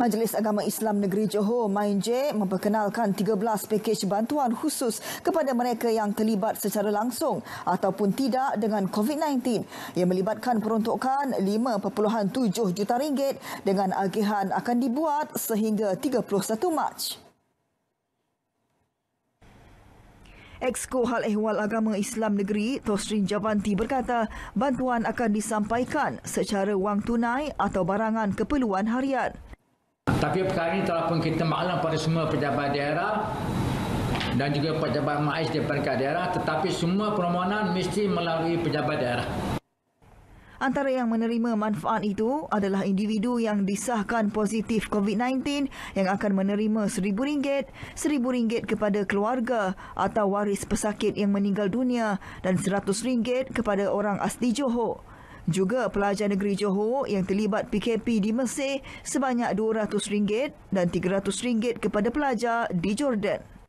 Majlis Agama Islam Negeri Johor Main J memperkenalkan 13 pakej bantuan khusus kepada mereka yang terlibat secara langsung ataupun tidak dengan COVID-19 yang melibatkan peruntukan 5.7 juta ringgit dengan agihan akan dibuat sehingga 31 Mac. Exco Hal Ehwal Agama Islam Negeri Tosrin Javanti berkata bantuan akan disampaikan secara wang tunai atau barangan keperluan harian. Tapi perkara ini telah pun kita maklum pada semua pejabat daerah dan juga pejabat MAIS di peringkat daerah tetapi semua permohonan mesti melalui pejabat daerah. Antara yang menerima manfaat itu adalah individu yang disahkan positif COVID-19 yang akan menerima RM1,000, RM1,000 kepada keluarga atau waris pesakit yang meninggal dunia dan RM100 kepada orang asli Johor juga pelajar negeri Johor yang terlibat PKP di Mesir sebanyak RM200 dan RM300 kepada pelajar di Jordan.